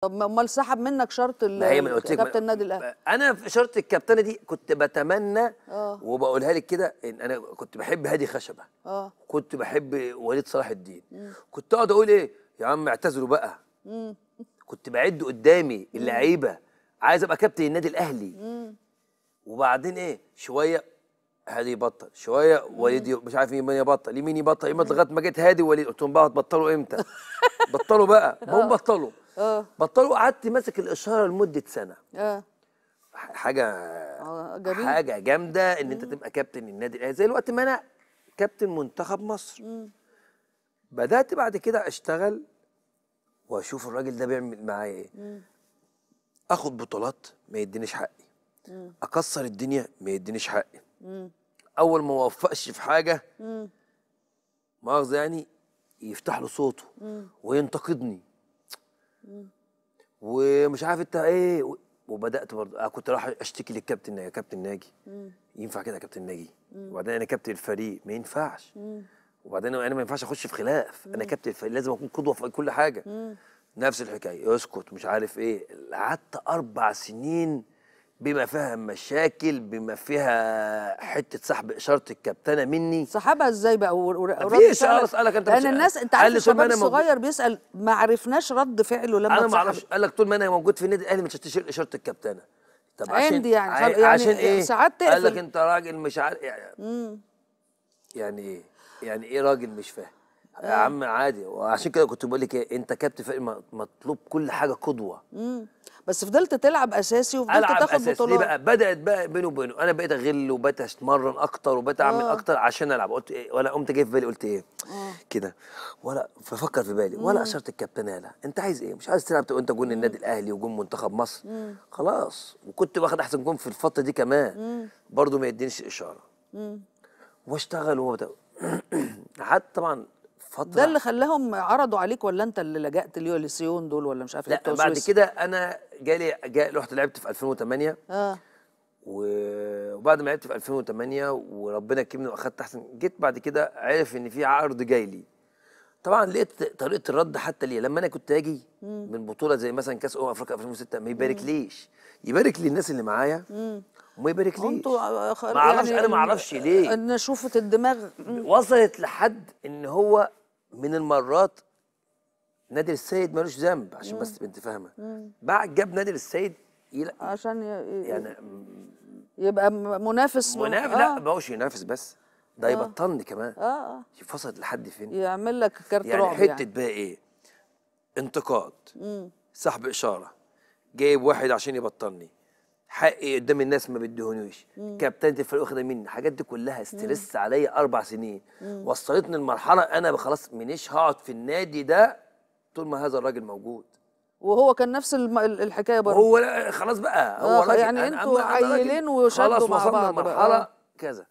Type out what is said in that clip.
طب ما امال سحب منك شرط الكابتن كابتن النادي الاهلي انا في شرط الكابتنه دي كنت بتمنى آه. وبقولها لك كده ان انا كنت بحب هادي خشبه آه. كنت بحب وليد صلاح الدين مم. كنت اقعد اقول ايه يا عم اعتذروا بقى مم. كنت بعد قدامي اللعيبه عايز ابقى كابتن النادي الاهلي وبعدين ايه شويه هادي يبطل شويه وليد مش عارف مين يبطل يمين يبطل لغايه ما جيت هادي ووليد قلت لهم بقى هتبطلوا امتى بطلوا بقى هم آه. بطلوا اه بطلوا قعدت ماسك الاشاره لمده سنه اه حاجه آه، جميل. حاجه جامده ان انت تبقى كابتن النادي الاهلي زي الوقت ما انا كابتن منتخب مصر مم. بدات بعد كده اشتغل واشوف الراجل ده بيعمل معايا ايه اخد بطولات ما يدينيش حقي مم. اكسر الدنيا ما يدينيش حقي مم. اول ما وفقش في حاجه مؤاخذه يعني يفتح له صوته وينتقدني ومش عارف انت ايه وبدات برضه كنت راح اشتكي للكابتن يا كابتن ناجي ينفع كده يا كابتن ناجي وبعدين انا كابتن الفريق ما ينفعش وبعدين انا ما ينفعش اخش في خلاف انا كابتن الفريق لازم اكون قدوه في كل حاجه نفس الحكايه اسكت مش عارف ايه قعدت اربع سنين بما فيها مشاكل بما فيها حته سحب اشاره الكابتنه مني سحبها ازاي بقى في اشاره اسالك انت لان الناس انت عارف الشباب الصغير بيسال ما عرفناش رد فعله لما انا ما اعرفش قال لك طول ما انا موجود في النادي الاهلي مش هتشيل اشاره الكابتنه طب عشان عندي يعني, يعني عشان, يعني ايه ساعات قال لك انت راجل مش عارف يعني, يعني ايه يعني ايه راجل مش فاهم يا آه. عم عادي وعشان كده كنت بقول لك ايه انت كابتن فريق مطلوب كل حاجه قدوه امم بس فضلت تلعب اساسي وفضلت تاخد بطولات ليه بقى بدات بقى بيني وبينه انا بقيت اغل وبقيت اتمرن اكتر وبقيت آه. اعمل آه. اكتر عشان العب قلت ايه ولا قمت جاي في بالي قلت ايه آه. كده ولا ففكر في بالي ولا اشرت الكابتنه لا انت عايز ايه مش عايز تلعب وانت جون النادي الاهلي وجون منتخب مصر مم. خلاص وكنت واخد احسن جون في الفتره دي كمان برضه ما يدينيش اشاره واشتغل وهو حتى طبعا فتره ده اللي خلاهم عرضوا عليك ولا انت اللي لجأت ليه لسيون دول ولا مش عارف إيه لا بعد كده انا جالي جالي رحت لعبت في 2008 اه وبعد ما لعبت في 2008 وربنا كرمني واخدت احسن جيت بعد كده عرف ان في عرض جاي لي طبعا لقيت طريقه الرد حتى ليه لما انا كنت اجي من بطوله زي مثلا كاس امم افريقيا 2006 ما يباركليش يبارك للناس اللي معايا وما يباركليش انتوا آه، ما اعرفش يعني انا ما اعرفش ليه شوفه الدماغ وصلت لحد ان هو من المرات نادر السيد مالوش ذنب عشان مم. بس انت فاهمه بعد جاب نادر السيد يل... عشان ي... يعني يبقى منافس منافس آه. لا ما هوش ينافس بس ده آه. يبطلني كمان اه اه يفصل لحد فين يعمل لك كارت يعني رعب يعني حته بقى ايه انتقاد مم. سحب اشاره جايب واحد عشان يبطلني حقي قدام الناس ما بيديهونيش كابتنة الفريق واخده مني الحاجات دي كلها ستريس عليا اربع سنين مم. وصلتني لمرحله انا خلاص مانيش هقعد في النادي ده طول ما هذا الراجل موجود وهو كان نفس الحكايه برضه هو خلاص بقى هو آه يعني انتوا عيلين وشدوا مع بعض خلاص وصلنا لمرحله آه. كذا